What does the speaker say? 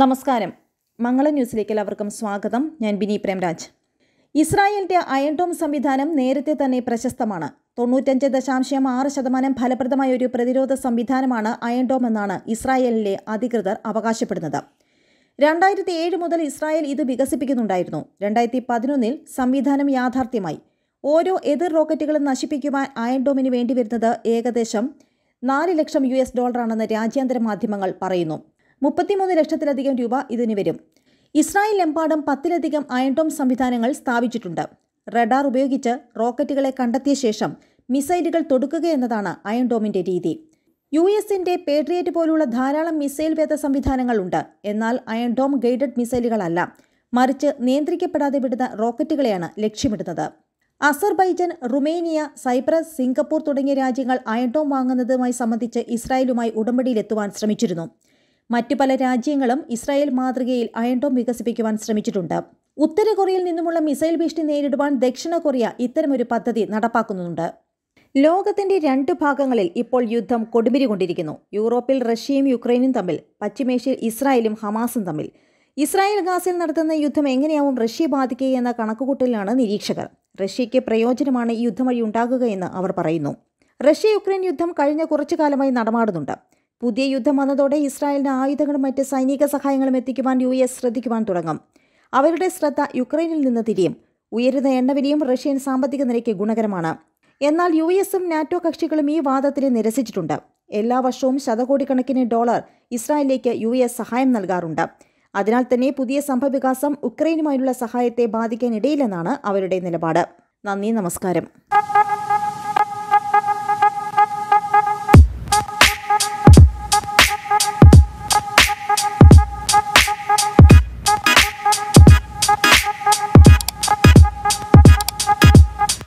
നമസ്കാരം മംഗള ന്യൂസിലേക്ക് എല്ലാവർക്കും സ്വാഗതം ഞാൻ ബിനി പ്രേംരാജ് ഇസ്രായേലിന്റെ അയൺടോം സംവിധാനം നേരത്തെ തന്നെ പ്രശസ്തമാണ് തൊണ്ണൂറ്റഞ്ച് ദശാംശം ആറ് ശതമാനം ഫലപ്രദമായ ഒരു പ്രതിരോധ സംവിധാനമാണ് അയൺടോം എന്നാണ് ഇസ്രായേലിലെ അധികൃതർ അവകാശപ്പെടുന്നത് രണ്ടായിരത്തി ഏഴ് മുതൽ ഇസ്രായേൽ ഇത് വികസിപ്പിക്കുന്നുണ്ടായിരുന്നു രണ്ടായിരത്തി പതിനൊന്നിൽ സംവിധാനം യാഥാർത്ഥ്യമായി ഓരോ എതിർ റോക്കറ്റുകളും നശിപ്പിക്കുവാൻ അയൺഡോമിന് വരുന്നത് ഏകദേശം നാല് ലക്ഷം യു എസ് ഡോളറാണെന്ന് രാജ്യാന്തര മാധ്യമങ്ങൾ പറയുന്നു മുപ്പത്തിമൂന്ന് ലക്ഷത്തിലധികം രൂപ ഇതിന് വരും ഇസ്രായേൽ എമ്പാടും പത്തിലധികം അയൺടോം സംവിധാനങ്ങൾ സ്ഥാപിച്ചിട്ടുണ്ട് റഡാർ ഉപയോഗിച്ച് റോക്കറ്റുകളെ കണ്ടെത്തിയ ശേഷം മിസൈലുകൾ തൊടുക്കുക എന്നതാണ് അയൺടോമിന്റെ രീതി യു എസിന്റെ പേട്രിയറ്റ് പോലുള്ള ധാരാളം മിസൈൽ വേദ സംവിധാനങ്ങളുണ്ട് എന്നാൽ അയൺടോം ഗൈഡഡ് മിസൈലുകളല്ല മറിച്ച് നിയന്ത്രിക്കപ്പെടാതെ വിടുന്ന റോക്കറ്റുകളെയാണ് ലക്ഷ്യമിടുന്നത് അസർബൈജൻ റുമേനിയ സൈപ്രസ് സിംഗപ്പൂർ തുടങ്ങിയ രാജ്യങ്ങൾ അയൺടോം വാങ്ങുന്നതുമായി സംബന്ധിച്ച് ഇസ്രായേലുമായി ഉടമ്പടിയിലെത്തുവാൻ ശ്രമിച്ചിരുന്നു മറ്റു പല രാജ്യങ്ങളും ഇസ്രായേൽ മാതൃകയിൽ അയൺഡോം വികസിപ്പിക്കുവാൻ ശ്രമിച്ചിട്ടുണ്ട് ഉത്തര കൊറിയയിൽ നിന്നുമുള്ള മിസൈൽ ഭീഷണി നേരിടുവാൻ ദക്ഷിണ കൊറിയ ഇത്തരമൊരു പദ്ധതി നടപ്പാക്കുന്നുണ്ട് ലോകത്തിന്റെ രണ്ട് ഭാഗങ്ങളിൽ ഇപ്പോൾ യുദ്ധം കൊണ്ടിരിക്കുന്നു യൂറോപ്പിൽ റഷ്യയും യുക്രൈനും തമ്മിൽ പശ്ചിമേഷ്യയിൽ ഇസ്രായേലും ഹമാസും തമ്മിൽ ഇസ്രായേൽ ഗാസിൽ നടത്തുന്ന യുദ്ധം എങ്ങനെയാവും റഷ്യ ബാധിക്കുകയെന്ന കണക്കുകൂട്ടലിലാണ് നിരീക്ഷകർ റഷ്യയ്ക്ക് പ്രയോജനമാണ് ഈ യുദ്ധം വഴി ഉണ്ടാകുകയെന്ന് അവർ പറയുന്നു റഷ്യ യുക്രൈൻ യുദ്ധം കഴിഞ്ഞ കുറച്ചു കാലമായി നടമാടുന്നുണ്ട് പുതിയ യുദ്ധം വന്നതോടെ ഇസ്രായേലിന് ആയുധങ്ങളും മറ്റ് സൈനിക സഹായങ്ങളും എത്തിക്കുവാൻ യു എസ് ശ്രദ്ധിക്കുവാൻ തുടങ്ങും അവരുടെ ശ്രദ്ധ യുക്രൈനിൽ നിന്ന് തിരിയും ഉയരുന്ന എണ്ണവിലയും റഷ്യൻ സാമ്പത്തിക നിലയ്ക്ക് ഗുണകരമാണ് എന്നാൽ യു എസും നാറ്റോ കക്ഷികളും ഈ വാദത്തിനെ നിരസിച്ചിട്ടുണ്ട് എല്ലാ വർഷവും ശതകോടിക്കണക്കിന് ഡോളർ ഇസ്രായേലിലേക്ക് യു എസ് സഹായം നൽകാറുണ്ട് അതിനാൽ തന്നെ പുതിയ സംഭവവികാസം ഉക്രൈനുമായുള്ള സഹായത്തെ ബാധിക്കാനിടയില്ലെന്നാണ് അവരുടെ നിലപാട് നന്ദി നമസ്കാരം